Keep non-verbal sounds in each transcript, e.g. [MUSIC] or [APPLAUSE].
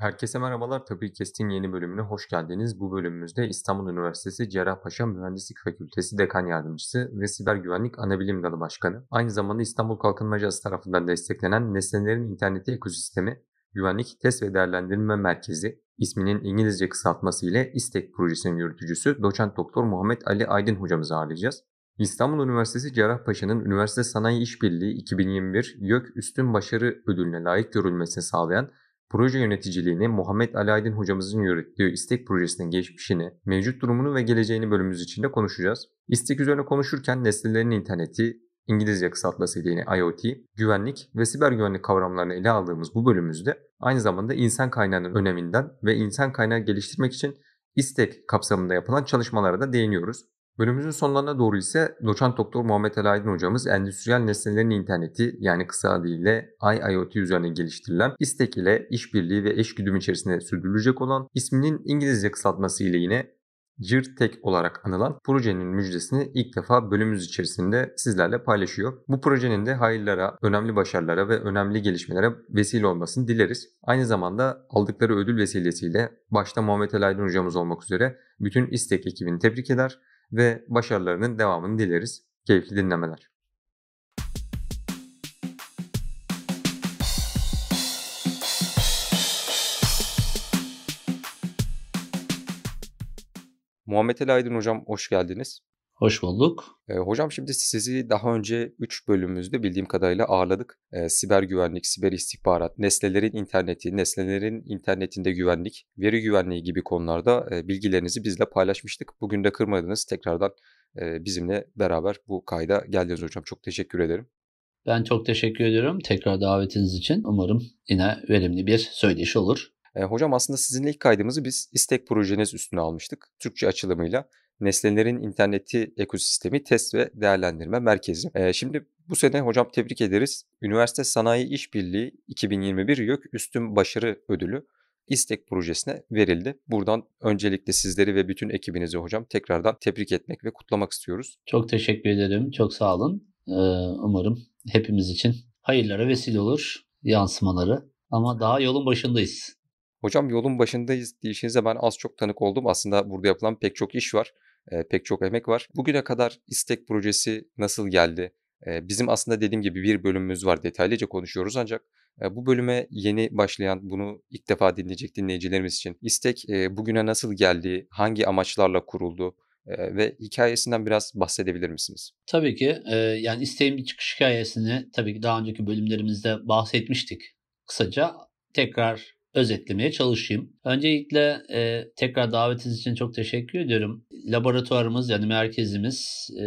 Herkese merhabalar. Tabii Kest'in yeni bölümüne hoş geldiniz. Bu bölümümüzde İstanbul Üniversitesi Cerrahpaşa Mühendislik Fakültesi Dekan Yardımcısı ve Siber Güvenlik Anabilim Dalı Başkanı. Aynı zamanda İstanbul Kalkınma Ajansı tarafından desteklenen Nesnelerin İnterneti Ekosistemi Güvenlik Test ve Değerlendirme Merkezi isminin İngilizce kısaltması ile İstek projesinin yürütücüsü doçent doktor Muhammed Ali Aydın hocamızı ağırlayacağız. İstanbul Üniversitesi Cerrahpaşa'nın Üniversite Sanayi İşbirliği 2021 YÖK Üstün Başarı Ödülüne layık görülmesini sağlayan Proje yöneticiliğini Muhammed Ali Aydın hocamızın yürüttüğü İstek projesinin geçmişini, mevcut durumunu ve geleceğini bölümümüz içinde konuşacağız. İstek üzerine konuşurken nesnelerin interneti, İngilizce kısaltmasıyla yine IoT, güvenlik ve siber güvenlik kavramlarını ele aldığımız bu bölümümüzde aynı zamanda insan kaynağının öneminden ve insan kaynağı geliştirmek için İstek kapsamında yapılan çalışmalara da değiniyoruz. Bölümümüzün sonlarına doğru ise doçent doktor Muhammed Ali Aydın hocamız endüstriyel nesnelerin interneti yani kısa adıyla IIoT üzerine geliştirilen istek ile işbirliği ve eş güdüm içerisinde sürdürülecek olan isminin İngilizce kısaltması ile yine GIRTEK olarak anılan projenin müjdesini ilk defa bölümümüz içerisinde sizlerle paylaşıyor. Bu projenin de hayırlara, önemli başarılara ve önemli gelişmelere vesile olmasını dileriz. Aynı zamanda aldıkları ödül vesilesiyle başta Muhammed Ali Aydın hocamız olmak üzere bütün istek ekibini tebrik eder ve başarılarının devamını dileriz. Keyifli dinlemeler. Muhammed Ali Aydın Hocam hoş geldiniz. Hoş bulduk. E, hocam şimdi sizi daha önce 3 bölümümüzde bildiğim kadarıyla ağırladık. E, siber güvenlik, siber istihbarat, nesnelerin interneti, nesnelerin internetinde güvenlik, veri güvenliği gibi konularda e, bilgilerinizi bizle paylaşmıştık. Bugün de kırmadınız. Tekrardan e, bizimle beraber bu kayda geldiniz hocam. Çok teşekkür ederim. Ben çok teşekkür ediyorum tekrar davetiniz için. Umarım yine verimli bir söyleşi olur. E, hocam aslında sizinle ilk kaydımızı biz istek projeniz üstüne almıştık. Türkçe açılımıyla Nesnelerin İnterneti Ekosistemi Test ve Değerlendirme Merkezi. E, şimdi bu sene hocam tebrik ederiz. Üniversite Sanayi İşbirliği 2021 YÖK Üstün Başarı Ödülü İstek projesine verildi. Buradan öncelikle sizleri ve bütün ekibinizi hocam tekrardan tebrik etmek ve kutlamak istiyoruz. Çok teşekkür ederim. Çok sağ olun. Ee, umarım hepimiz için hayırlara vesile olur yansımaları. Ama daha yolun başındayız. Hocam yolun başındayız deyişinize ben az çok tanık oldum. Aslında burada yapılan pek çok iş var e, pek çok emek var. Bugüne kadar istek projesi nasıl geldi? E, bizim aslında dediğim gibi bir bölümümüz var detaylıca konuşuyoruz ancak e, bu bölüme yeni başlayan bunu ilk defa dinleyecek dinleyicilerimiz için istek e, bugüne nasıl geldi? Hangi amaçlarla kuruldu? ve hikayesinden biraz bahsedebilir misiniz? Tabii ki. yani isteğin bir çıkış hikayesini tabii ki daha önceki bölümlerimizde bahsetmiştik. Kısaca tekrar özetlemeye çalışayım. Öncelikle e, tekrar davetiniz için çok teşekkür ediyorum. Laboratuvarımız yani merkezimiz e,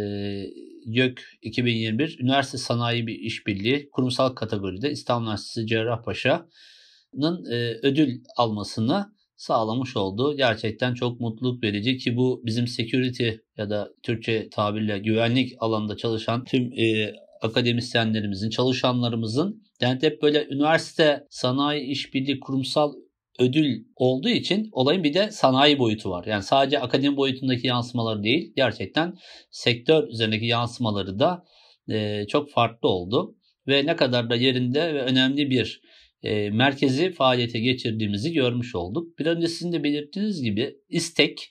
YÖK 2021 Üniversite Sanayi Bir İşbirliği kurumsal kategoride İstanbul Üniversitesi Cerrahpaşa'nın e, ödül almasını sağlamış oldu. Gerçekten çok mutluluk verici ki bu bizim security ya da Türkçe tabirle güvenlik alanında çalışan tüm e, akademisyenlerimizin, çalışanlarımızın yani hep böyle üniversite sanayi işbirliği kurumsal ödül olduğu için olayın bir de sanayi boyutu var. Yani sadece akademi boyutundaki yansımaları değil gerçekten sektör üzerindeki yansımaları da e, çok farklı oldu. Ve ne kadar da yerinde ve önemli bir e, merkezi faaliyete geçirdiğimizi görmüş olduk. Bir öncesinde sizin belirttiğiniz gibi İstek.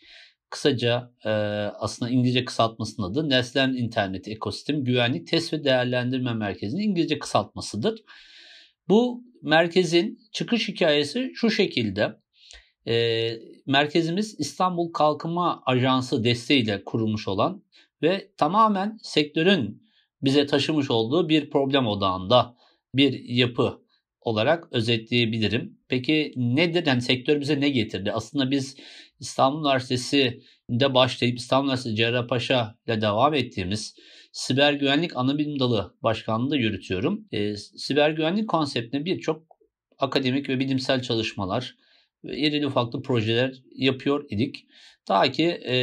Kısaca e, aslında İngilizce kısaltmasının adı Nesneler İnterneti Ekosistem Güvenlik Test ve Değerlendirme Merkezi'nin İngilizce kısaltmasıdır. Bu merkezin çıkış hikayesi şu şekilde. E, merkezimiz İstanbul Kalkınma Ajansı desteğiyle kurulmuş olan ve tamamen sektörün bize taşımış olduğu bir problem odağında bir yapı olarak özetleyebilirim. Peki nedir? Yani sektör bize ne getirdi? Aslında biz İstanbul Üniversitesi'nde başlayıp İstanbul Üniversitesi Cerrahpaşa ile devam ettiğimiz siber güvenlik ana bilim dalı başkanlığı da yürütüyorum. E, siber güvenlik konseptine birçok akademik ve bilimsel çalışmalar, ve irili ufaklı projeler yapıyor idik. Ta ki e,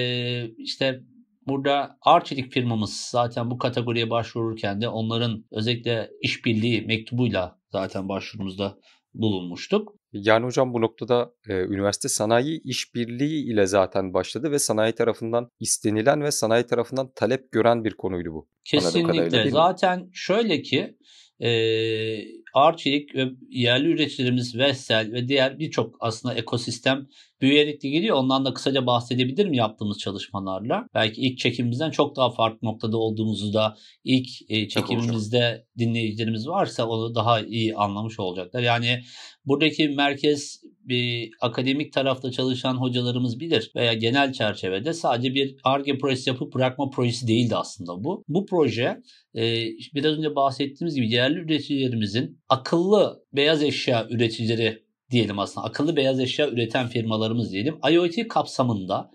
işte burada Arçelik firmamız zaten bu kategoriye başvururken de onların özellikle işbirliği mektubuyla zaten başvurumuzda bulunmuştuk. Yani hocam bu noktada e, üniversite sanayi işbirliği ile zaten başladı ve sanayi tarafından istenilen ve sanayi tarafından talep gören bir konuydu bu. Kesinlikle. Zaten şöyle ki e, ee, Arçelik ve yerli üreticilerimiz Vestel ve diğer birçok aslında ekosistem büyüyerek de geliyor. Ondan da kısaca bahsedebilirim yaptığımız çalışmalarla. Belki ilk çekimimizden çok daha farklı noktada olduğumuzu da ilk e, çekimimizde dinleyicilerimiz varsa onu daha iyi anlamış olacaklar. Yani buradaki merkez bir akademik tarafta çalışan hocalarımız bilir veya genel çerçevede sadece bir ARGE projesi yapıp bırakma projesi değildi aslında bu. Bu proje e, biraz önce bahsettiğimiz gibi yerli üreticilerimizin akıllı beyaz eşya üreticileri diyelim aslında akıllı beyaz eşya üreten firmalarımız diyelim. IoT kapsamında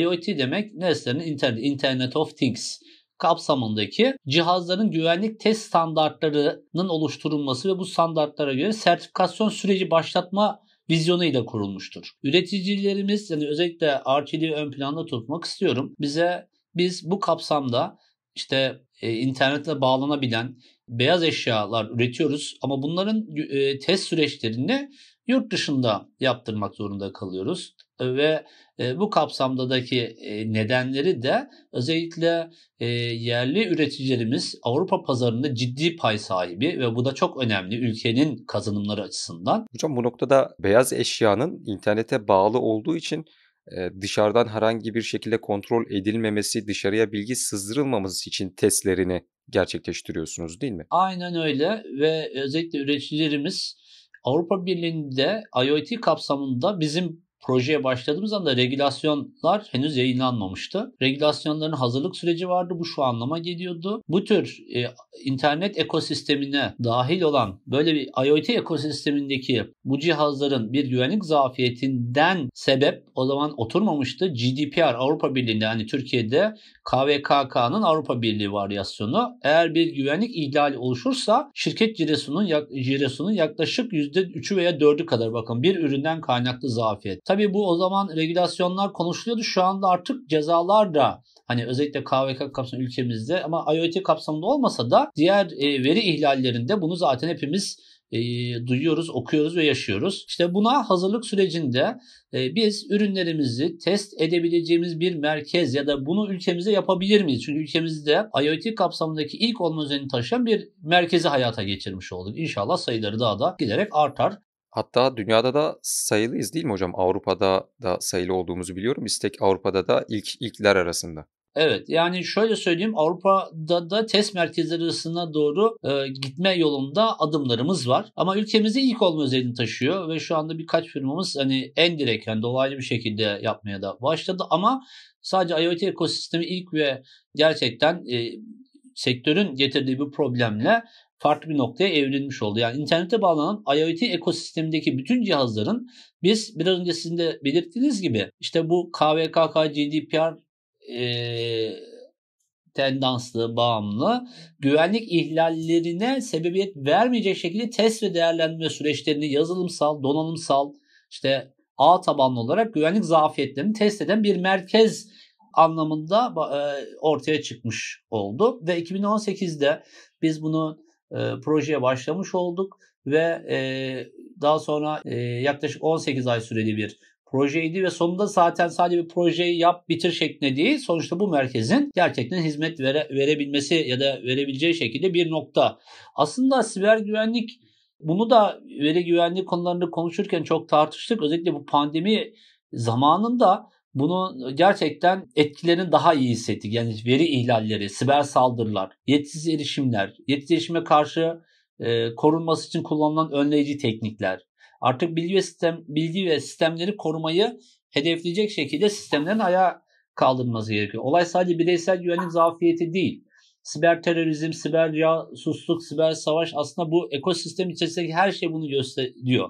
IoT demek nesnenin internet, Internet of Things kapsamındaki cihazların güvenlik test standartlarının oluşturulması ve bu standartlara göre sertifikasyon süreci başlatma vizyonuyla kurulmuştur. Üreticilerimiz yani özellikle RTD'yi ön planda tutmak istiyorum. Bize biz bu kapsamda işte e, internetle bağlanabilen beyaz eşyalar üretiyoruz ama bunların e, test süreçlerini yurt dışında yaptırmak zorunda kalıyoruz ve e, bu kapsamdaki e, nedenleri de özellikle e, yerli üreticilerimiz Avrupa pazarında ciddi pay sahibi ve bu da çok önemli ülkenin kazanımları açısından. Hocam bu noktada beyaz eşyanın internete bağlı olduğu için dışarıdan herhangi bir şekilde kontrol edilmemesi, dışarıya bilgi sızdırılmaması için testlerini gerçekleştiriyorsunuz değil mi? Aynen öyle ve özellikle üreticilerimiz Avrupa Birliği'nde IoT kapsamında bizim projeye başladığımız anda regülasyonlar henüz yayınlanmamıştı. Regülasyonların hazırlık süreci vardı. Bu şu anlama geliyordu. Bu tür e, internet ekosistemine dahil olan böyle bir IoT ekosistemindeki bu cihazların bir güvenlik zafiyetinden sebep o zaman oturmamıştı. GDPR Avrupa Birliği'nde yani Türkiye'de KVKK'nın Avrupa Birliği varyasyonu. Eğer bir güvenlik ihlali oluşursa şirket cirosunun cirosunun yaklaşık %3'ü veya 4'ü kadar bakın bir üründen kaynaklı zafiyet. Tabii Tabii bu o zaman regülasyonlar konuşuluyordu. Şu anda artık cezalar da hani özellikle KVK kapsamında ülkemizde ama IoT kapsamında olmasa da diğer e, veri ihlallerinde bunu zaten hepimiz e, duyuyoruz, okuyoruz ve yaşıyoruz. İşte buna hazırlık sürecinde e, biz ürünlerimizi test edebileceğimiz bir merkez ya da bunu ülkemizde yapabilir miyiz? Çünkü ülkemizde IoT kapsamındaki ilk olma özelliğini taşıyan bir merkezi hayata geçirmiş olduk. İnşallah sayıları daha da giderek artar. Hatta dünyada da sayılıyız değil mi hocam? Avrupa'da da sayılı olduğumuzu biliyorum. İstek Avrupa'da da ilk ilkler arasında. Evet yani şöyle söyleyeyim Avrupa'da da test merkezleri arasına doğru e, gitme yolunda adımlarımız var. Ama ülkemizde ilk olma özelliğini taşıyor ve şu anda birkaç firmamız hani en direkt yani dolaylı bir şekilde yapmaya da başladı. Ama sadece IoT ekosistemi ilk ve gerçekten e, sektörün getirdiği bir problemle farklı bir noktaya evrilmiş oldu. Yani internete bağlanan IoT ekosistemindeki bütün cihazların biz biraz önce sizin de belirttiğiniz gibi işte bu KVKK, GDPR e, tendanslı, bağımlı, güvenlik ihlallerine sebebiyet vermeyecek şekilde test ve değerlendirme süreçlerini yazılımsal, donanımsal, işte ağ tabanlı olarak güvenlik zafiyetlerini test eden bir merkez anlamında e, ortaya çıkmış oldu. Ve 2018'de biz bunu e, projeye başlamış olduk ve e, daha sonra e, yaklaşık 18 ay süreli bir projeydi ve sonunda zaten sadece bir projeyi yap bitir şeklinde değil sonuçta bu merkezin gerçekten hizmet vere, verebilmesi ya da verebileceği şekilde bir nokta. Aslında siber güvenlik bunu da veri güvenliği konularını konuşurken çok tartıştık. Özellikle bu pandemi zamanında bunu gerçekten etkilerini daha iyi hissettik. Yani veri ihlalleri, siber saldırılar, yetsiz erişimler, yetsiz erişime karşı e, korunması için kullanılan önleyici teknikler. Artık bilgi ve sistem bilgi ve sistemleri korumayı hedefleyecek şekilde sistemlerin ayağa kaldırılması gerekiyor. Olay sadece bireysel güvenlik zafiyeti değil. Siber terörizm, siber casusluk, siber savaş aslında bu ekosistem içerisindeki her şey bunu gösteriyor.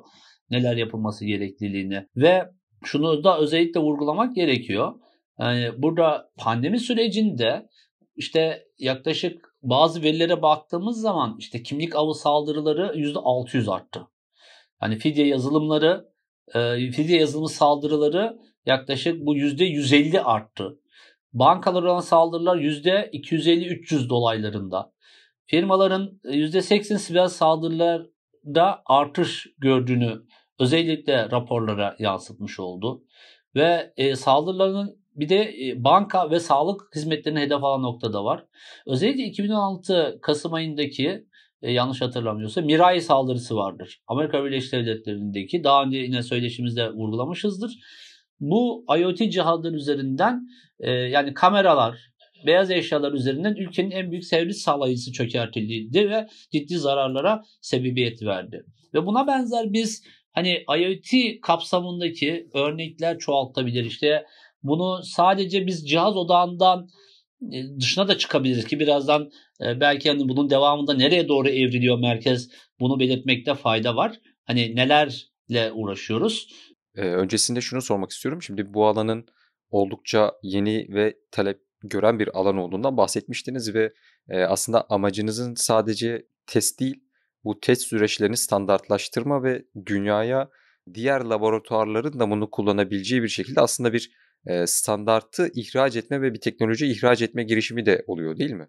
Neler yapılması gerekliliğini ve şunu da özellikle vurgulamak gerekiyor. Yani burada pandemi sürecinde işte yaklaşık bazı verilere baktığımız zaman işte kimlik avı saldırıları %600 arttı. Yani fidye yazılımları, e, fidye yazılımı saldırıları yaklaşık bu %150 arttı. Bankalara olan saldırılar %250-300 dolaylarında. Firmaların %80 e, siber saldırılarda artış gördüğünü özellikle raporlara yansıtmış oldu. Ve e, saldırıların bir de e, banka ve sağlık hizmetlerini hedef alan noktada var. Özellikle 2016 Kasım ayındaki e, yanlış hatırlamıyorsa Mirai saldırısı vardır. Amerika Birleşik Devletleri'ndeki daha önce yine söyleşimizde vurgulamışızdır. Bu IoT cihazlar üzerinden e, yani kameralar, beyaz eşyalar üzerinden ülkenin en büyük servis sağlayıcısı çökertildi ve ciddi zararlara sebebiyet verdi. Ve buna benzer biz Hani IoT kapsamındaki örnekler çoğaltabilir. İşte bunu sadece biz cihaz odağından e, dışına da çıkabiliriz ki birazdan e, belki hani bunun devamında nereye doğru evriliyor merkez bunu belirtmekte fayda var. Hani nelerle uğraşıyoruz? Ee, öncesinde şunu sormak istiyorum. Şimdi bu alanın oldukça yeni ve talep gören bir alan olduğundan bahsetmiştiniz ve e, aslında amacınızın sadece test değil bu test süreçlerini standartlaştırma ve dünyaya diğer laboratuvarların da bunu kullanabileceği bir şekilde aslında bir e, standartı ihraç etme ve bir teknoloji ihraç etme girişimi de oluyor değil mi?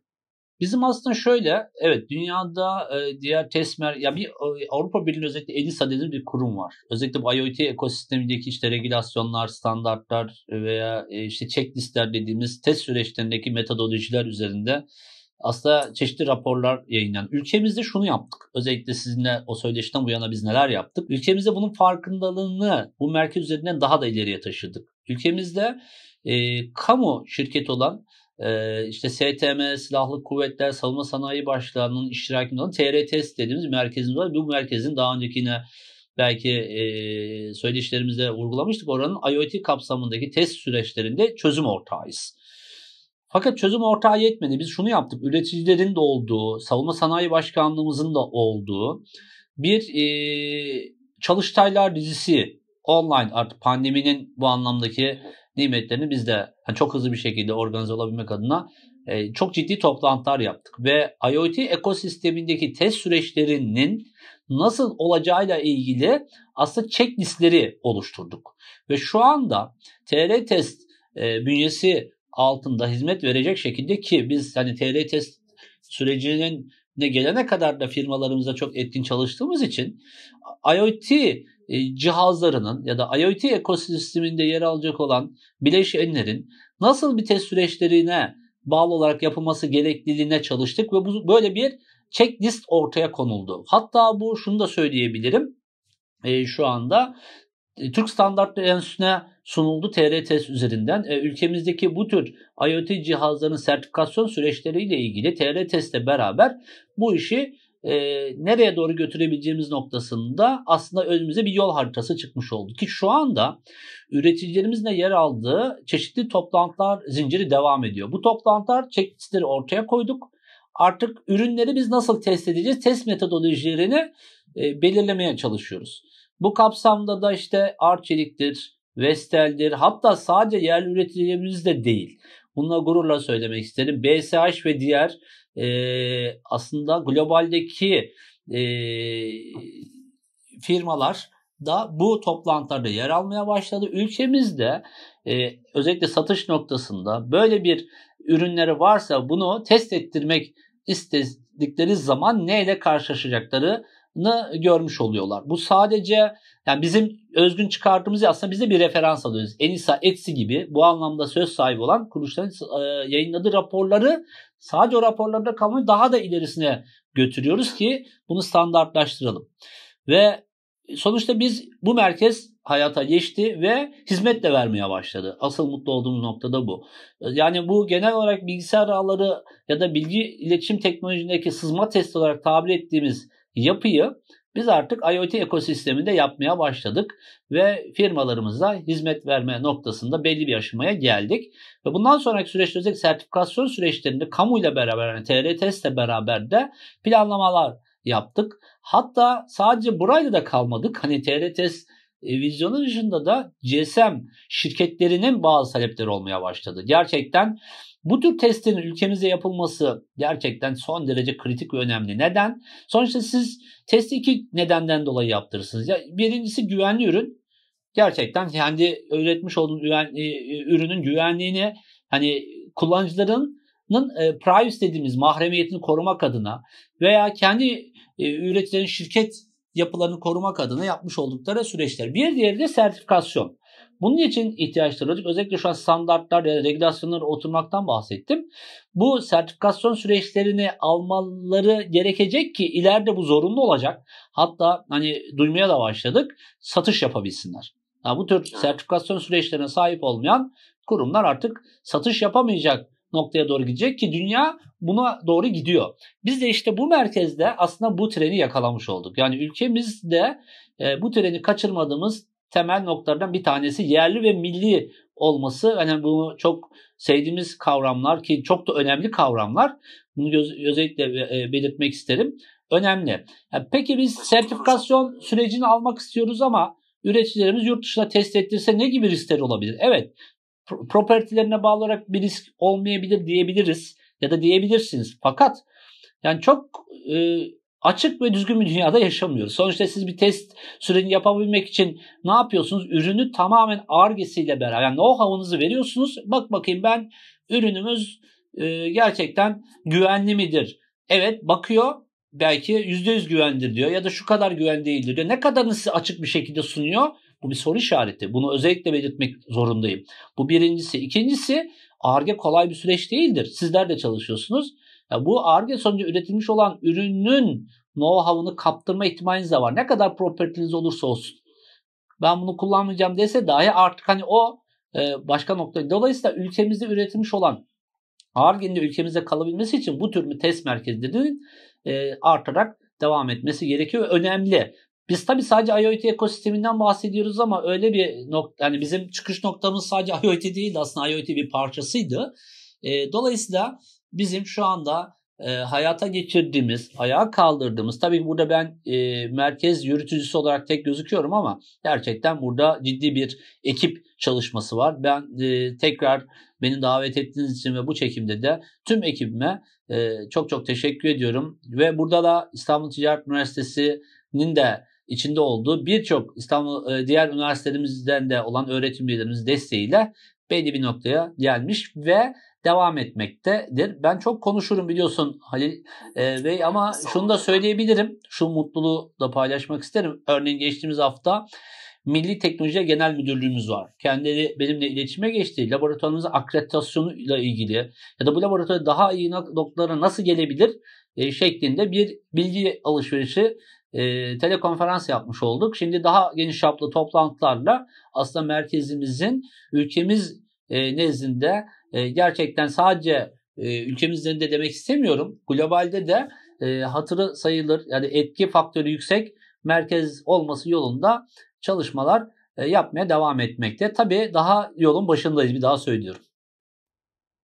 Bizim aslında şöyle, evet dünyada e, diğer TESMER, ya bir e, Avrupa Birliği özellikle EDISA dediği bir kurum var. Özellikle bu IoT ekosistemindeki işte regülasyonlar, standartlar veya e, işte checklistler dediğimiz test süreçlerindeki metodolojiler üzerinde aslında çeşitli raporlar yayınlandı. Ülkemizde şunu yaptık. Özellikle sizinle o söyleşiden bu yana biz neler yaptık? Ülkemizde bunun farkındalığını bu merkez üzerinden daha da ileriye taşıdık. Ülkemizde e, kamu şirket olan e, işte STM, Silahlı Kuvvetler, Savunma Sanayi Başkanlığı'nın iştirakinde olan TRTS dediğimiz merkezimiz var. Bu merkezin daha önceki yine belki e, söyleşilerimizde vurgulamıştık. Oranın IoT kapsamındaki test süreçlerinde çözüm ortağıyız. Fakat çözüm ortağı yetmedi. Biz şunu yaptık. Üreticilerin de olduğu, savunma sanayi başkanlığımızın da olduğu bir e, çalıştaylar dizisi online artık pandeminin bu anlamdaki nimetlerini biz de yani çok hızlı bir şekilde organize olabilmek adına e, çok ciddi toplantılar yaptık ve IoT ekosistemindeki test süreçlerinin nasıl olacağıyla ilgili aslında checklistleri oluşturduk. Ve şu anda TR test e, bünyesi altında hizmet verecek şekilde ki biz hani TR test sürecinin ne gelene kadar da firmalarımızda çok etkin çalıştığımız için IoT e, cihazlarının ya da IoT ekosisteminde yer alacak olan bileşenlerin nasıl bir test süreçlerine bağlı olarak yapılması gerekliliğine çalıştık ve bu böyle bir checklist ortaya konuldu. Hatta bu şunu da söyleyebilirim. E, şu anda e, Türk Standartları Enstitüsü'ne sunuldu TRTES üzerinden. E, ülkemizdeki bu tür IoT cihazların sertifikasyon süreçleriyle ilgili TRTES'le beraber bu işi e, nereye doğru götürebileceğimiz noktasında aslında önümüze bir yol haritası çıkmış oldu. Ki şu anda üreticilerimizin de yer aldığı çeşitli toplantılar zinciri devam ediyor. Bu toplantılar checklistleri ortaya koyduk. Artık ürünleri biz nasıl test edeceğiz? Test metodolojilerini e, belirlemeye çalışıyoruz. Bu kapsamda da işte Arçelik'tir, Vestel'dir. Hatta sadece yerli üreticilerimiz de değil. Bununla gururla söylemek isterim. BSH ve diğer e, aslında globaldeki e, firmalar da bu toplantılarda yer almaya başladı. Ülkemizde e, özellikle satış noktasında böyle bir ürünleri varsa bunu test ettirmek istedikleri zaman neyle karşılaşacakları görmüş oluyorlar. Bu sadece yani bizim özgün çıkardığımız aslında bize bir referans alıyoruz. Enisa Etsi gibi bu anlamda söz sahibi olan kuruluşların e, yayınladığı raporları sadece o raporlarda kalmayı daha da ilerisine götürüyoruz ki bunu standartlaştıralım. Ve sonuçta biz bu merkez hayata geçti ve hizmet de vermeye başladı. Asıl mutlu olduğumuz noktada bu. E, yani bu genel olarak bilgisayar ağları ya da bilgi iletişim teknolojisindeki sızma testi olarak tabir ettiğimiz yapıyı biz artık IoT ekosisteminde yapmaya başladık ve firmalarımıza hizmet verme noktasında belli bir aşamaya geldik. Ve bundan sonraki süreçte özellikle sertifikasyon süreçlerinde kamuyla beraber yani TR testle beraber de planlamalar yaptık. Hatta sadece burayla da kalmadık. Hani TR e, vizyonun dışında da GSM şirketlerinin bazı talepleri olmaya başladı. Gerçekten bu tür testlerin ülkemizde yapılması gerçekten son derece kritik ve önemli. Neden? Sonuçta siz testi iki nedenden dolayı yaptırırsınız. Ya birincisi güvenli ürün. Gerçekten kendi öğretmiş olduğun e, e, ürünün güvenliğini hani kullanıcıların e, privacy dediğimiz mahremiyetini korumak adına veya kendi e, üreticilerin şirket yapılarını korumak adına yapmış oldukları süreçler. Bir diğeri de sertifikasyon. Bunun için ihtiyaç duyulacak. Özellikle şu an standartlar ya da regülasyonlara oturmaktan bahsettim. Bu sertifikasyon süreçlerini almaları gerekecek ki ileride bu zorunlu olacak. Hatta hani duymaya da başladık. Satış yapabilsinler. Yani bu tür sertifikasyon süreçlerine sahip olmayan kurumlar artık satış yapamayacak noktaya doğru gidecek ki dünya buna doğru gidiyor. Biz de işte bu merkezde aslında bu treni yakalamış olduk. Yani ülkemizde e, bu treni kaçırmadığımız temel noktalardan bir tanesi yerli ve milli olması. Yani bu çok sevdiğimiz kavramlar ki çok da önemli kavramlar. Bunu göz, özellikle e, belirtmek isterim. Önemli. Yani peki biz sertifikasyon sürecini almak istiyoruz ama üreticilerimiz yurt dışına test ettirse ne gibi riskler olabilir? Evet, propertilerine bağlı olarak bir risk olmayabilir diyebiliriz ya da diyebilirsiniz. Fakat yani çok e, açık ve düzgün bir dünyada yaşamıyoruz. Sonuçta siz bir test sürecini yapabilmek için ne yapıyorsunuz? Ürünü tamamen argesiyle beraber yani know-how'unuzu veriyorsunuz. Bak bakayım ben ürünümüz e, gerçekten güvenli midir? Evet bakıyor belki %100 güvendir diyor ya da şu kadar güven değildir diyor. Ne kadarını size açık bir şekilde sunuyor? Bu bir soru işareti. Bunu özellikle belirtmek zorundayım. Bu birincisi. İkincisi ARGE kolay bir süreç değildir. Sizler de çalışıyorsunuz. Ya bu ARGE sonucu üretilmiş olan ürünün know-how'ını kaptırma ihtimaliniz de var. Ne kadar propertiniz olursa olsun. Ben bunu kullanmayacağım dese dahi artık hani o e, başka nokta. Dolayısıyla ülkemizde üretilmiş olan ARGE'nin de ülkemizde kalabilmesi için bu tür bir test merkezlerinin e, artarak devam etmesi gerekiyor. Önemli. Biz tabi sadece IoT ekosisteminden bahsediyoruz ama öyle bir nokta yani bizim çıkış noktamız sadece [LAUGHS] IoT değil aslında IoT bir parçasıydı. E, dolayısıyla bizim şu anda e, hayata geçirdiğimiz, ayağa kaldırdığımız, tabii burada ben e, merkez yürütücüsü olarak tek gözüküyorum ama gerçekten burada ciddi bir ekip çalışması var. Ben e, tekrar beni davet ettiğiniz için ve bu çekimde de tüm ekibime e, çok çok teşekkür ediyorum. Ve burada da İstanbul Ticaret Üniversitesi'nin de içinde olduğu birçok İstanbul e, diğer üniversitelerimizden de olan öğretim üyelerimiz desteğiyle belli bir noktaya gelmiş ve devam etmektedir. Ben çok konuşurum biliyorsun Halil e, Bey ama şunu da söyleyebilirim. Şu mutluluğu da paylaşmak isterim. Örneğin geçtiğimiz hafta Milli Teknoloji Genel Müdürlüğümüz var. Kendileri benimle iletişime geçti. Laboratuvarımızın akreditasyonuyla ilgili ya da bu laboratuvara daha iyi noktalara nasıl gelebilir e, şeklinde bir bilgi alışverişi e, telekonferans yapmış olduk. Şimdi daha geniş çaplı toplantılarla aslında merkezimizin ülkemiz e, nezdinde e, gerçekten sadece e, ülkemizde de demek istemiyorum. Globalde de e, hatırı sayılır yani etki faktörü yüksek merkez olması yolunda çalışmalar e, yapmaya devam etmekte. Tabii daha yolun başındayız bir daha söylüyorum.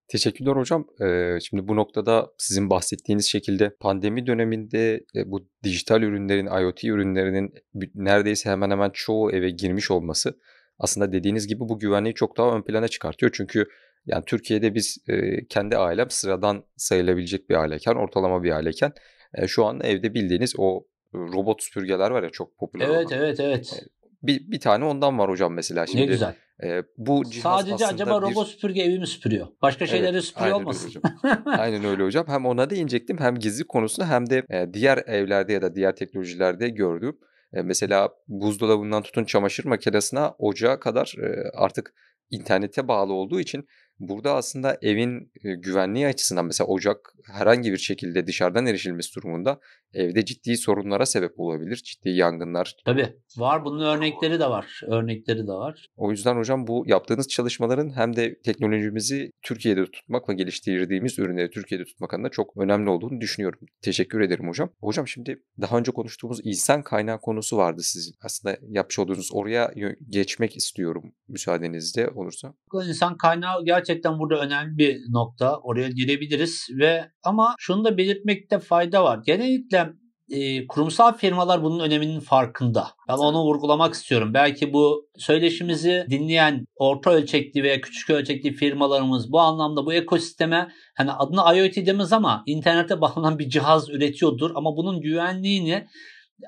Teşekkürler hocam. Ee, şimdi bu noktada sizin bahsettiğiniz şekilde pandemi döneminde e, bu dijital ürünlerin, IoT ürünlerinin neredeyse hemen hemen çoğu eve girmiş olması aslında dediğiniz gibi bu güvenliği çok daha ön plana çıkartıyor. Çünkü yani Türkiye'de biz e, kendi ailem sıradan sayılabilecek bir aileken, ortalama bir aileken e, şu an evde bildiğiniz o robot süpürgeler var ya çok popüler Evet olan. evet evet. E, bir, bir tane ondan var hocam mesela şimdi. Ne güzel. E, bu Sadece acaba bir... robot süpürge evi mi süpürüyor? Başka şeyleri evet, süpürüyor aynen olmasın? Öyle aynen öyle hocam. Hem ona değinecektim hem gizli konusunda hem de e, diğer evlerde ya da diğer teknolojilerde gördüğüm e, mesela buzdolabından tutun çamaşır makinesine ocağa kadar e, artık internete bağlı olduğu için Burada aslında evin güvenliği açısından mesela ocak herhangi bir şekilde dışarıdan erişilmesi durumunda evde ciddi sorunlara sebep olabilir. Ciddi yangınlar. Tabii var bunun örnekleri de var. Örnekleri de var. O yüzden hocam bu yaptığınız çalışmaların hem de teknolojimizi Türkiye'de tutmak ve geliştirdiğimiz ürünleri Türkiye'de tutmak adına çok önemli olduğunu düşünüyorum. Teşekkür ederim hocam. Hocam şimdi daha önce konuştuğumuz insan kaynağı konusu vardı sizin. Aslında yapmış olduğunuz oraya geçmek istiyorum müsaadenizle olursa. İnsan kaynağı ya gerçekten burada önemli bir nokta. Oraya girebiliriz ve ama şunu da belirtmekte fayda var. Genellikle e, kurumsal firmalar bunun öneminin farkında. Ben onu vurgulamak istiyorum. Belki bu söyleşimizi dinleyen orta ölçekli veya küçük ölçekli firmalarımız bu anlamda bu ekosisteme hani adını IoT demez ama internete [LAUGHS] bağlanan bir cihaz üretiyordur ama bunun güvenliğini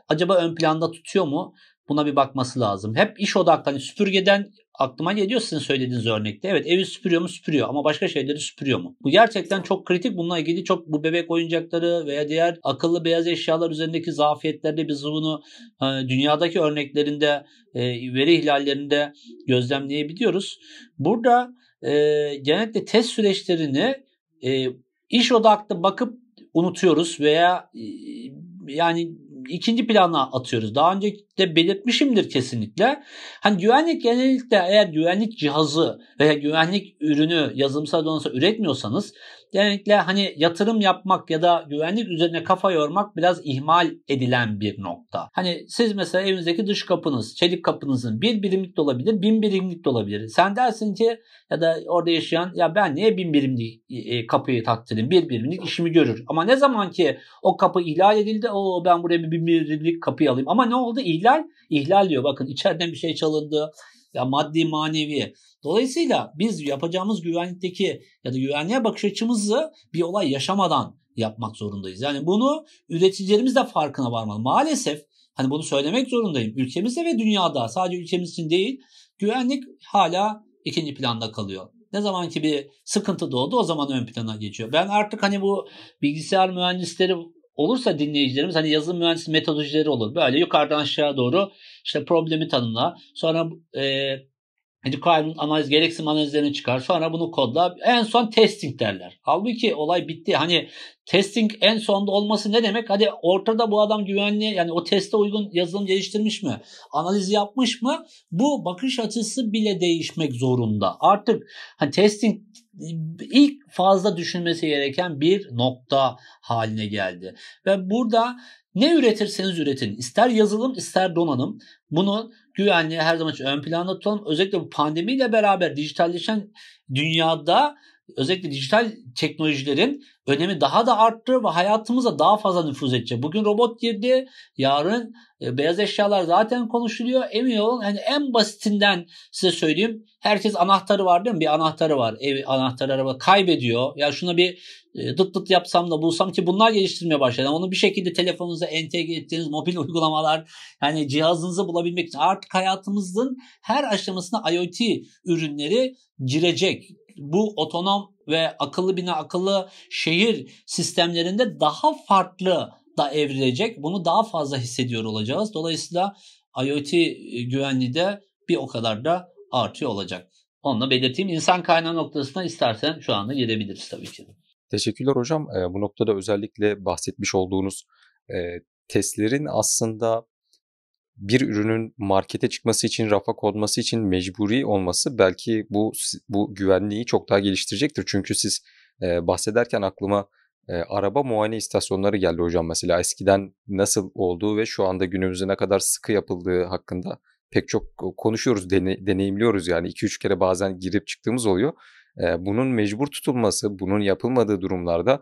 acaba ön planda tutuyor mu? Buna bir bakması lazım. Hep iş odaklı. Hani süpürgeden aklıma geliyor sizin söylediğiniz örnekte. Evet evi süpürüyor mu süpürüyor ama başka şeyleri süpürüyor mu? Bu gerçekten çok kritik. Bununla ilgili çok bu bebek oyuncakları veya diğer akıllı beyaz eşyalar üzerindeki zafiyetlerde biz bunu e, dünyadaki örneklerinde e, veri ihlallerinde gözlemleyebiliyoruz. Burada e, genellikle test süreçlerini e, iş odaklı bakıp unutuyoruz veya yani ikinci plana atıyoruz. Daha önce de belirtmişimdir kesinlikle. Hani güvenlik genellikle eğer güvenlik cihazı veya güvenlik ürünü yazılımsal donanımsa üretmiyorsanız genellikle hani yatırım yapmak ya da güvenlik üzerine kafa yormak biraz ihmal edilen bir nokta. Hani siz mesela evinizdeki dış kapınız, çelik kapınızın bir birimlik de olabilir, bin birimlik de olabilir. Sen dersin ki ya da orada yaşayan ya ben niye bin birimlik e, e, kapıyı taktırayım, bir birimlik işimi görür. Ama ne zaman ki o kapı ihlal edildi, o ben buraya bir bin birimlik kapıyı alayım. Ama ne oldu? İhlal, ihlal diyor. Bakın içeriden bir şey çalındı, ya maddi manevi. Dolayısıyla biz yapacağımız güvenlikteki ya da güvenliğe bakış açımızı bir olay yaşamadan yapmak zorundayız. Yani bunu üreticilerimiz de farkına varmalı. Maalesef hani bunu söylemek zorundayım. Ülkemizde ve dünyada sadece ülkemiz için değil güvenlik hala ikinci planda kalıyor. Ne zaman ki bir sıkıntı doğdu o zaman ön plana geçiyor. Ben artık hani bu bilgisayar mühendisleri olursa dinleyicilerimiz hani yazılım mühendisi metodolojileri olur. Böyle yukarıdan aşağıya doğru işte problemi tanımla. Sonra e, Hani kanun analiz gereksinim analizlerini çıkar. Sonra bunu kodla. En son testing derler. Halbuki olay bitti. Hani testing en sonda olması ne demek? Hadi ortada bu adam güvenli yani o teste uygun yazılım geliştirmiş mi? Analiz yapmış mı? Bu bakış açısı bile değişmek zorunda. Artık hani testing ilk fazla düşünmesi gereken bir nokta haline geldi. Ve burada ne üretirseniz üretin. ister yazılım ister donanım. Bunu güvenliği her zaman ön planda tutalım. Özellikle bu pandemiyle beraber dijitalleşen dünyada özellikle dijital teknolojilerin önemi daha da arttı ve hayatımıza daha fazla nüfuz edecek. Bugün robot girdi, yarın e, beyaz eşyalar zaten konuşuluyor. Emin olun hani en basitinden size söyleyeyim. Herkes anahtarı var değil mi? Bir anahtarı var. Ev anahtarı araba kaybediyor. Ya şuna bir e, dıt dıt yapsam da bulsam ki bunlar geliştirmeye başladı. Onu bir şekilde telefonunuza entegre ettiğiniz mobil [LAUGHS] uygulamalar yani cihazınızı bulabilmek için artık hayatımızın her aşamasına IoT ürünleri girecek bu otonom ve akıllı bina akıllı şehir sistemlerinde daha farklı da evrilecek. Bunu daha fazla hissediyor olacağız. Dolayısıyla IoT e, güvenliği de bir o kadar da artıyor olacak. Onunla belirteyim. İnsan kaynağı noktasına istersen şu anda gelebiliriz tabii ki. Teşekkürler hocam. E, bu noktada özellikle bahsetmiş olduğunuz e, testlerin aslında bir ürünün markete çıkması için, rafa konması için mecburi olması belki bu bu güvenliği çok daha geliştirecektir. Çünkü siz e, bahsederken aklıma e, araba muayene istasyonları geldi hocam mesela. Eskiden nasıl olduğu ve şu anda günümüzde ne kadar sıkı yapıldığı hakkında pek çok konuşuyoruz, dene, deneyimliyoruz yani. 2-3 kere bazen girip çıktığımız oluyor. E, bunun mecbur tutulması, bunun yapılmadığı durumlarda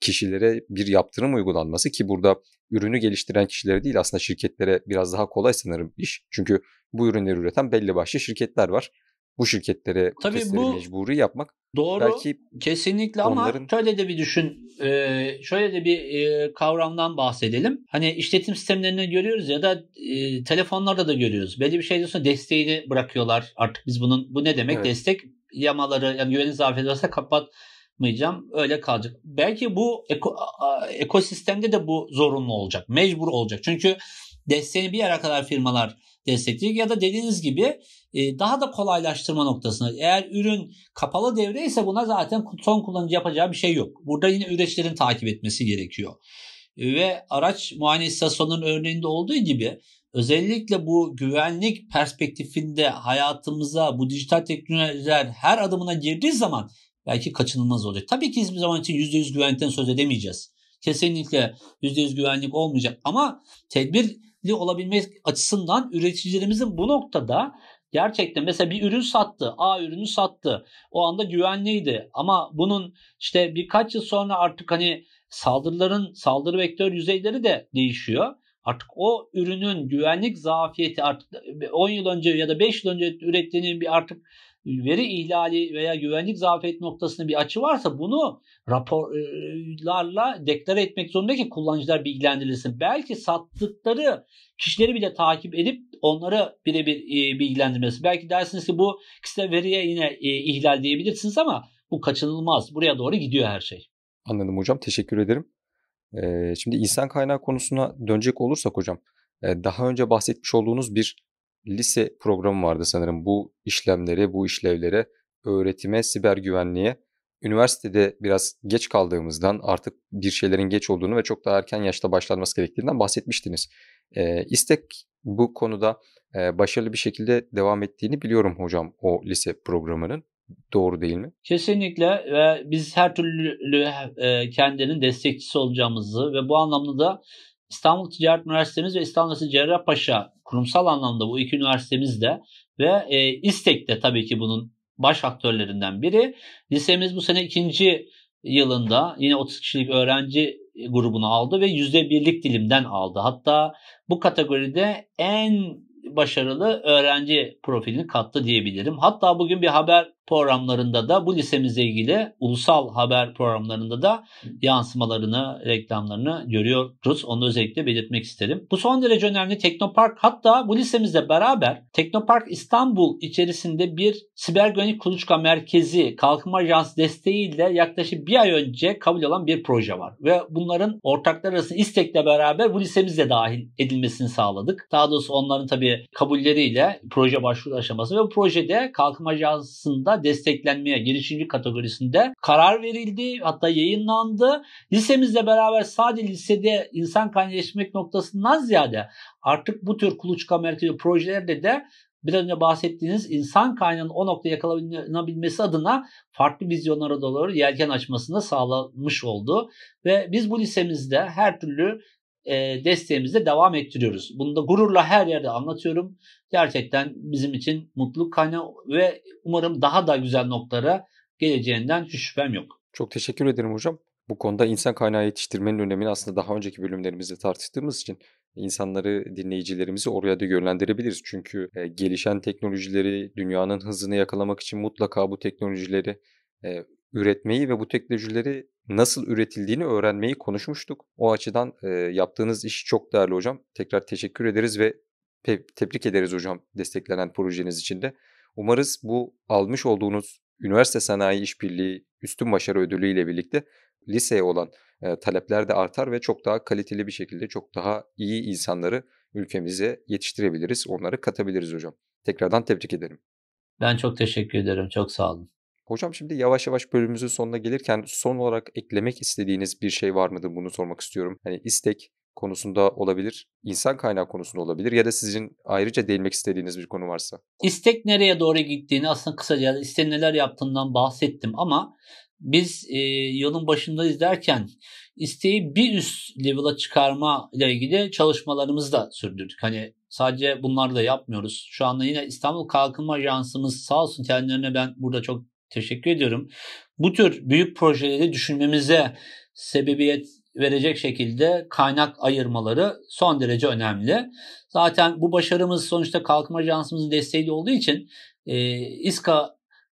kişilere bir yaptırım uygulanması ki burada ürünü geliştiren kişilere değil aslında şirketlere biraz daha kolay sanırım iş. Çünkü bu ürünleri üreten belli başlı şirketler var. Bu şirketlere Tabii bu mecburi yapmak doğru belki kesinlikle onların... ama şöyle de bir düşün şöyle de bir kavramdan bahsedelim. Hani işletim sistemlerinde görüyoruz ya da telefonlarda da görüyoruz. Belli bir şey diyorsun desteğini bırakıyorlar. Artık biz bunun bu ne demek? Evet. Destek yamaları yani güvenlik zafiyeti varsa kapat yapmayacağım. Öyle kalacak. Belki bu eko, ekosistemde de bu zorunlu olacak. Mecbur olacak. Çünkü desteğini bir yere kadar firmalar destekleyecek ya da dediğiniz gibi e, daha da kolaylaştırma noktasında Eğer ürün kapalı devre ise buna zaten son kullanıcı yapacağı bir şey yok. Burada yine üreticilerin takip etmesi gerekiyor. E, ve araç muayene istasyonunun örneğinde olduğu gibi özellikle bu güvenlik perspektifinde hayatımıza bu dijital teknolojiler her adımına girdiği zaman belki kaçınılmaz olacak. Tabii ki hiçbir zaman için %100 güvenlikten söz edemeyeceğiz. Kesinlikle %100 güvenlik olmayacak ama tedbirli olabilmek açısından üreticilerimizin bu noktada gerçekten mesela bir ürün sattı, A ürünü sattı. O anda güvenliydi ama bunun işte birkaç yıl sonra artık hani saldırıların saldırı vektör yüzeyleri de değişiyor. Artık o ürünün güvenlik zafiyeti artık 10 yıl önce ya da 5 yıl önce ürettiğinin bir artık veri ihlali veya güvenlik zafiyet noktasında bir açı varsa bunu raporlarla deklar etmek zorunda ki kullanıcılar bilgilendirilsin. Belki sattıkları kişileri bile takip edip onları birebir e, bilgilendirmesi. Belki dersiniz ki bu kişisel veriye yine e, ihlal diyebilirsiniz ama bu kaçınılmaz. Buraya doğru gidiyor her şey. Anladım hocam. Teşekkür ederim. E, şimdi insan kaynağı konusuna dönecek olursak hocam e, daha önce bahsetmiş olduğunuz bir lise programı vardı sanırım bu işlemlere, bu işlevlere, öğretime, siber güvenliğe. Üniversitede biraz geç kaldığımızdan artık bir şeylerin geç olduğunu ve çok daha erken yaşta başlanması gerektiğinden bahsetmiştiniz. E, istek bu konuda e, başarılı bir şekilde devam ettiğini biliyorum hocam o lise programının. Doğru değil mi? Kesinlikle ve biz her türlü kendinin destekçisi olacağımızı ve bu anlamda da İstanbul Ticaret Üniversitemiz ve İstanbul Üniversitesi Cerrahpaşa kurumsal anlamda bu iki üniversitemizde ve e, İstek de tabii ki bunun baş aktörlerinden biri. Lisemiz bu sene ikinci yılında yine 30 kişilik öğrenci grubunu aldı ve yüzde birlik dilimden aldı. Hatta bu kategoride en başarılı öğrenci profilini kattı diyebilirim. Hatta bugün bir haber programlarında da bu lisemizle ilgili ulusal haber programlarında da yansımalarını, reklamlarını görüyoruz. Onu özellikle belirtmek isterim. Bu son derece önemli. Teknopark hatta bu lisemizle beraber Teknopark İstanbul içerisinde bir siber güvenlik kuluçka merkezi kalkınma ajans desteğiyle yaklaşık bir ay önce kabul olan bir proje var. Ve bunların ortaklar arasında istekle beraber bu lisemizle dahil edilmesini sağladık. Daha doğrusu onların tabii kabulleriyle proje başvuru aşaması ve bu projede kalkınma ajansında desteklenmeye girişimci kategorisinde karar verildi hatta yayınlandı. Lisemizle beraber sadece lisede insan kaynaşmak noktasından ziyade artık bu tür kuluçka merkezi projelerde de bir önce bahsettiğiniz insan kaynağının o noktaya yakalanabilmesi adına farklı vizyonlara doğru yelken açmasını sağlamış oldu. Ve biz bu lisemizde her türlü e, devam ettiriyoruz. Bunu da gururla her yerde anlatıyorum. Gerçekten bizim için mutluluk kaynağı ve umarım daha da güzel noktalara geleceğinden hiç şüphem yok. Çok teşekkür ederim hocam. Bu konuda insan kaynağı yetiştirmenin önemini aslında daha önceki bölümlerimizde tartıştığımız için insanları, dinleyicilerimizi oraya da yönlendirebiliriz. Çünkü e, gelişen teknolojileri, dünyanın hızını yakalamak için mutlaka bu teknolojileri e, üretmeyi ve bu teknolojileri nasıl üretildiğini öğrenmeyi konuşmuştuk. O açıdan e, yaptığınız iş çok değerli hocam. Tekrar teşekkür ederiz ve te- tebrik ederiz hocam desteklenen projeniz için de. Umarız bu almış olduğunuz üniversite sanayi işbirliği üstün başarı ödülü ile birlikte liseye olan e, talepler de artar ve çok daha kaliteli bir şekilde çok daha iyi insanları ülkemize yetiştirebiliriz, onları katabiliriz hocam. Tekrardan tebrik ederim. Ben çok teşekkür ederim. Çok sağ olun. Hocam şimdi yavaş yavaş bölümümüzün sonuna gelirken son olarak eklemek istediğiniz bir şey var mıdır bunu sormak istiyorum. Hani istek konusunda olabilir, insan kaynağı konusunda olabilir ya da sizin ayrıca değinmek istediğiniz bir konu varsa. İstek nereye doğru gittiğini aslında kısaca isteğin neler yaptığından bahsettim ama biz e, yolun başındayız derken isteği bir üst level'a çıkarma ile ilgili çalışmalarımızı da sürdürdük. Hani sadece bunları da yapmıyoruz. Şu anda yine İstanbul Kalkınma Ajansımız sağ olsun kendilerine ben burada çok Teşekkür ediyorum. Bu tür büyük projeleri düşünmemize sebebiyet verecek şekilde kaynak ayırmaları son derece önemli. Zaten bu başarımız sonuçta Kalkınma Ajansımızın desteğiyle olduğu için e, İSKA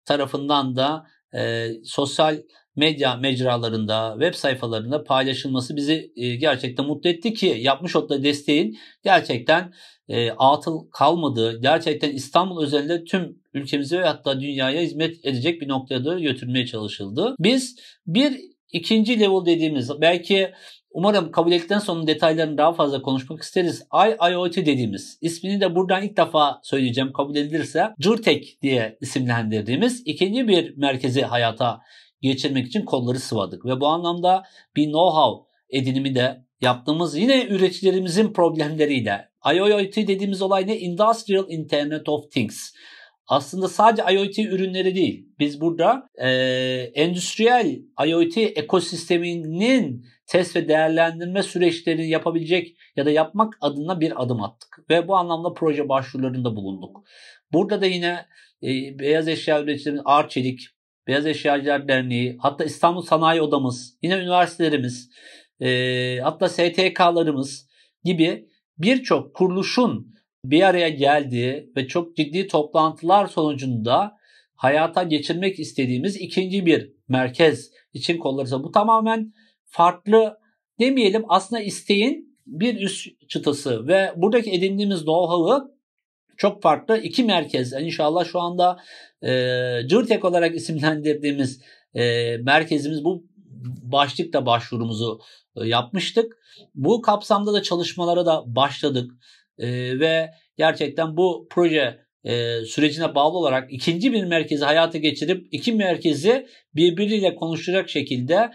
tarafından da e, sosyal medya mecralarında, web sayfalarında paylaşılması bizi e, gerçekten mutlu etti ki yapmış oldukları desteğin gerçekten e, atıl kalmadığı, gerçekten İstanbul özelinde tüm ülkemize ve hatta dünyaya hizmet edecek bir noktaya doğru götürmeye çalışıldı. Biz bir ikinci level dediğimiz belki Umarım kabul ettikten sonra detaylarını daha fazla konuşmak isteriz. IIoT dediğimiz, ismini de buradan ilk defa söyleyeceğim kabul edilirse, Jurtek diye isimlendirdiğimiz ikinci bir merkezi hayata geçirmek için kolları sıvadık. Ve bu anlamda bir know-how edinimi de yaptığımız yine üreticilerimizin problemleriyle. IoT dediğimiz olay ne? Industrial Internet of Things. Aslında sadece IoT ürünleri değil. Biz burada e, endüstriyel IoT ekosisteminin test ve değerlendirme süreçlerini yapabilecek ya da yapmak adına bir adım attık. Ve bu anlamda proje başvurularında bulunduk. Burada da yine e, beyaz eşya üreticilerinin Arçelik, Beyaz Eşyacılar Derneği, hatta İstanbul Sanayi Odamız, yine üniversitelerimiz, e, hatta STK'larımız gibi birçok kuruluşun bir araya geldiği ve çok ciddi toplantılar sonucunda hayata geçirmek istediğimiz ikinci bir merkez için kollarsa bu tamamen farklı demeyelim aslında isteğin bir üst çıtası ve buradaki edindiğimiz know-how'ı çok farklı iki merkez. Yani inşallah şu anda e, ee, CIRTEK olarak isimlendirdiğimiz e, merkezimiz bu başlıkta başvurumuzu e, yapmıştık. Bu kapsamda da çalışmalara da başladık e, ve gerçekten bu proje e, sürecine bağlı olarak ikinci bir merkezi hayata geçirip iki merkezi birbiriyle konuşacak şekilde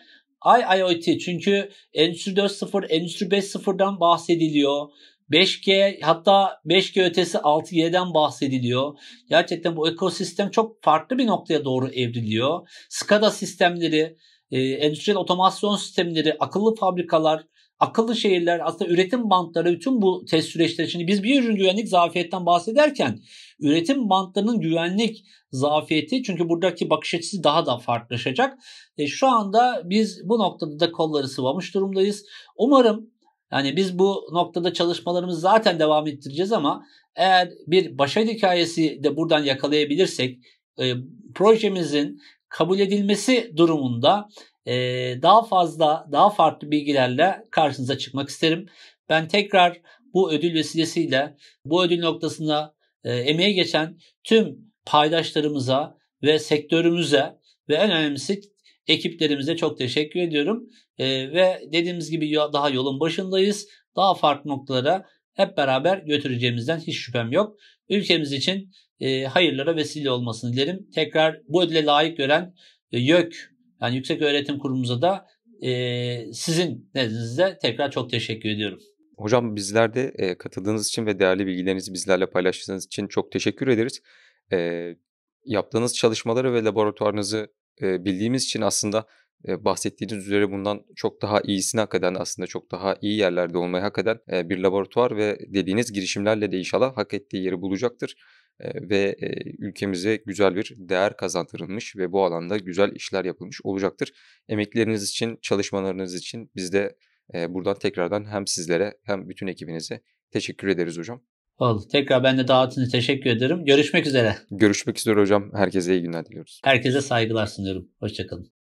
IIoT çünkü Endüstri 4.0, Endüstri 5.0'dan bahsediliyor. 5G hatta 5G ötesi 6G'den bahsediliyor. Gerçekten bu ekosistem çok farklı bir noktaya doğru evriliyor. SCADA sistemleri, e, endüstriyel otomasyon sistemleri, akıllı fabrikalar, akıllı şehirler, aslında üretim bantları bütün bu test süreçleri. Şimdi biz bir ürün güvenlik zafiyetten bahsederken üretim bantlarının güvenlik zafiyeti çünkü buradaki bakış açısı daha da farklılaşacak. E, şu anda biz bu noktada da kolları sıvamış durumdayız. Umarım yani biz bu noktada çalışmalarımızı zaten devam ettireceğiz ama eğer bir başarı hikayesi de buradan yakalayabilirsek e, projemizin kabul edilmesi durumunda e, daha fazla daha farklı bilgilerle karşınıza çıkmak isterim. Ben tekrar bu ödül vesilesiyle bu ödül noktasında e, emeği geçen tüm paydaşlarımıza ve sektörümüze ve en önemlisi ekiplerimize çok teşekkür ediyorum. E, ve dediğimiz gibi daha yolun başındayız. Daha farklı noktalara hep beraber götüreceğimizden hiç şüphem yok. Ülkemiz için e, hayırlara vesile olmasını dilerim. Tekrar bu ödüle layık gören e, YÖK yani Yüksek Öğretim Kurumu'za da e, sizin nezdinizde tekrar çok teşekkür ediyorum. Hocam bizler de e, katıldığınız için ve değerli bilgilerinizi bizlerle paylaştığınız için çok teşekkür ederiz. E, yaptığınız çalışmaları ve laboratuvarınızı e, bildiğimiz için aslında e, bahsettiğiniz üzere bundan çok daha iyisini hak eden aslında çok daha iyi yerlerde olmayı hak eden e, bir laboratuvar ve dediğiniz girişimlerle de inşallah hak ettiği yeri bulacaktır ve ülkemize güzel bir değer kazandırılmış ve bu alanda güzel işler yapılmış olacaktır. Emekleriniz için, çalışmalarınız için biz de buradan tekrardan hem sizlere hem bütün ekibinize teşekkür ederiz hocam. Oldu. Tekrar ben de davetiniz teşekkür ederim. Görüşmek üzere. Görüşmek üzere hocam. Herkese iyi günler diliyoruz. Herkese saygılar sunuyorum. Hoşçakalın.